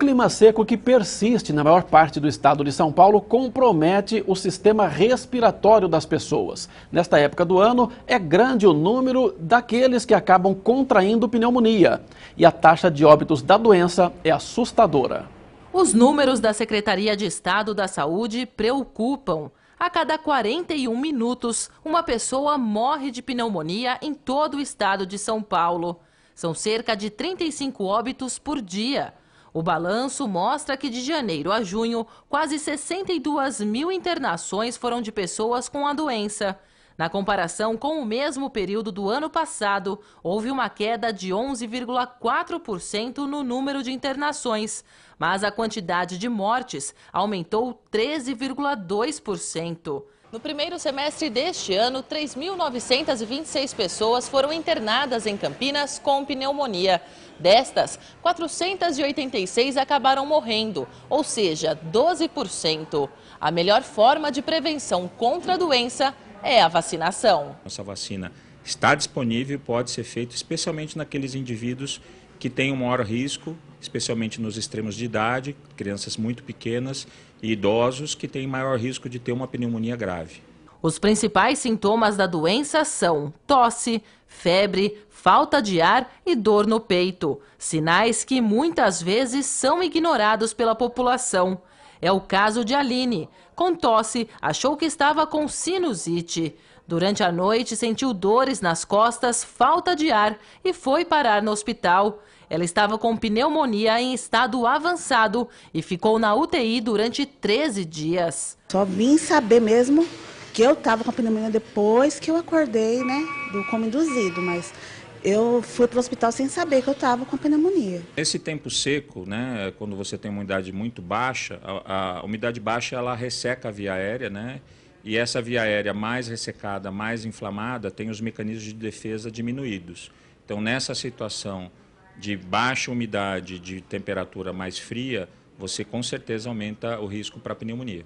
clima seco que persiste na maior parte do estado de São Paulo compromete o sistema respiratório das pessoas. Nesta época do ano, é grande o número daqueles que acabam contraindo pneumonia. E a taxa de óbitos da doença é assustadora. Os números da Secretaria de Estado da Saúde preocupam. A cada 41 minutos, uma pessoa morre de pneumonia em todo o estado de São Paulo. São cerca de 35 óbitos por dia. O balanço mostra que de janeiro a junho, quase 62 mil internações foram de pessoas com a doença. Na comparação com o mesmo período do ano passado, houve uma queda de 11,4% no número de internações, mas a quantidade de mortes aumentou 13,2%. No primeiro semestre deste ano, 3.926 pessoas foram internadas em Campinas com pneumonia. Destas, 486 acabaram morrendo, ou seja, 12%. A melhor forma de prevenção contra a doença é a vacinação. Nossa vacina está disponível e pode ser feita especialmente naqueles indivíduos que têm um maior risco especialmente nos extremos de idade, crianças muito pequenas e idosos que têm maior risco de ter uma pneumonia grave. Os principais sintomas da doença são tosse, febre, falta de ar e dor no peito. Sinais que muitas vezes são ignorados pela população. É o caso de Aline. Com tosse, achou que estava com sinusite. Durante a noite, sentiu dores nas costas, falta de ar e foi parar no hospital. Ela estava com pneumonia em estado avançado e ficou na UTI durante 13 dias. Só vim saber mesmo que eu estava com pneumonia depois que eu acordei, né, do como induzido, mas eu fui para o hospital sem saber que eu estava com pneumonia. Esse tempo seco, né, quando você tem uma umidade muito baixa, a, a umidade baixa ela resseca a via aérea, né, e essa via aérea mais ressecada, mais inflamada, tem os mecanismos de defesa diminuídos. Então, nessa situação de baixa umidade, de temperatura mais fria, você com certeza aumenta o risco para pneumonia.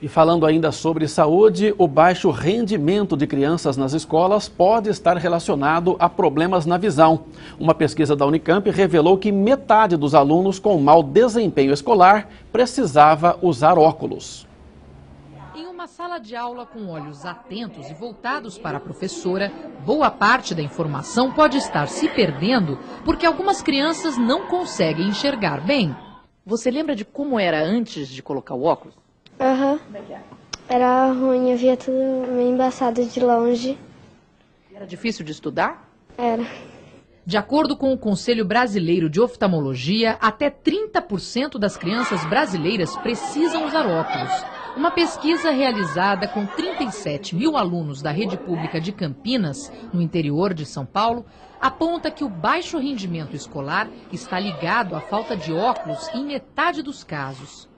E falando ainda sobre saúde, o baixo rendimento de crianças nas escolas pode estar relacionado a problemas na visão. Uma pesquisa da Unicamp revelou que metade dos alunos com mau desempenho escolar precisava usar óculos. Numa sala de aula com olhos atentos e voltados para a professora, boa parte da informação pode estar se perdendo porque algumas crianças não conseguem enxergar bem. Você lembra de como era antes de colocar o óculos? Aham. Uhum. Era ruim, eu via tudo meio embaçado de longe. Era difícil de estudar? Era. De acordo com o Conselho Brasileiro de Oftalmologia, até 30% das crianças brasileiras precisam usar óculos. Uma pesquisa realizada com 37 mil alunos da rede pública de Campinas, no interior de São Paulo, aponta que o baixo rendimento escolar está ligado à falta de óculos em metade dos casos.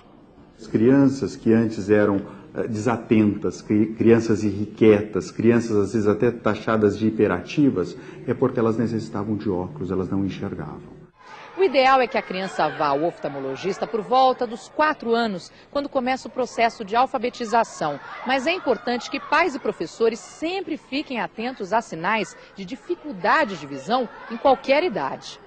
As crianças que antes eram eh, desatentas, crianças irrequietas, crianças às vezes até taxadas de hiperativas, é porque elas necessitavam de óculos, elas não enxergavam. O ideal é que a criança vá ao oftalmologista por volta dos 4 anos, quando começa o processo de alfabetização. Mas é importante que pais e professores sempre fiquem atentos a sinais de dificuldade de visão em qualquer idade.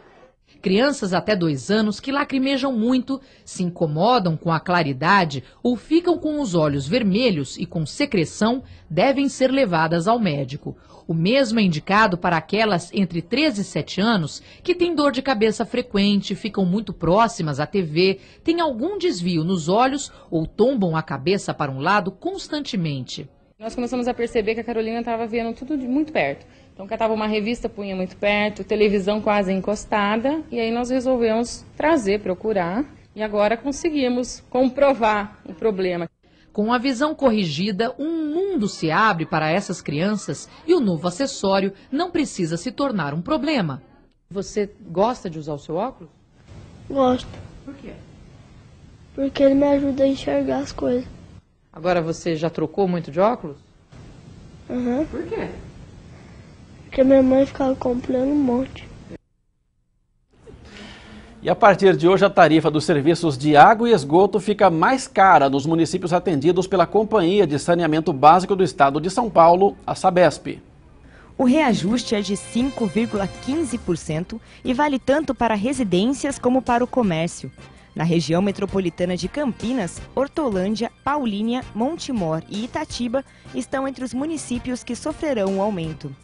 Crianças até dois anos que lacrimejam muito, se incomodam com a claridade ou ficam com os olhos vermelhos e com secreção devem ser levadas ao médico. O mesmo é indicado para aquelas entre 13 e 7 anos que têm dor de cabeça frequente, ficam muito próximas à TV, têm algum desvio nos olhos ou tombam a cabeça para um lado constantemente. Nós começamos a perceber que a Carolina estava vendo tudo de muito perto. Então, catava uma revista, punha muito perto, televisão quase encostada, e aí nós resolvemos trazer, procurar, e agora conseguimos comprovar o problema. Com a visão corrigida, um mundo se abre para essas crianças e o novo acessório não precisa se tornar um problema. Você gosta de usar o seu óculos? Gosto. Por quê? Porque ele me ajuda a enxergar as coisas. Agora você já trocou muito de óculos? Uhum. Por quê? Porque minha mãe ficava comprando um monte. E a partir de hoje, a tarifa dos serviços de água e esgoto fica mais cara nos municípios atendidos pela Companhia de Saneamento Básico do Estado de São Paulo, a SABESP. O reajuste é de 5,15% e vale tanto para residências como para o comércio. Na região metropolitana de Campinas, Hortolândia, Paulínia, Montemor e Itatiba estão entre os municípios que sofrerão o aumento.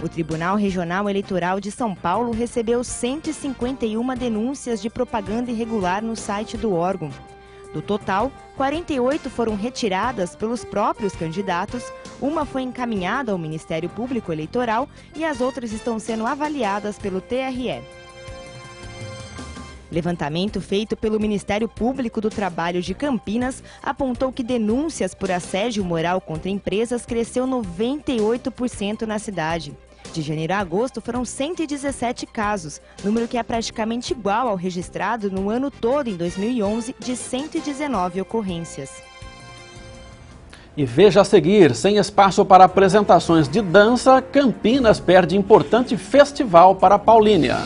O Tribunal Regional Eleitoral de São Paulo recebeu 151 denúncias de propaganda irregular no site do órgão. Do total, 48 foram retiradas pelos próprios candidatos, uma foi encaminhada ao Ministério Público Eleitoral e as outras estão sendo avaliadas pelo TRE. Levantamento feito pelo Ministério Público do Trabalho de Campinas apontou que denúncias por assédio moral contra empresas cresceu 98% na cidade. De janeiro a agosto foram 117 casos, número que é praticamente igual ao registrado no ano todo, em 2011, de 119 ocorrências. E veja a seguir, sem espaço para apresentações de dança, Campinas perde importante festival para Paulínia.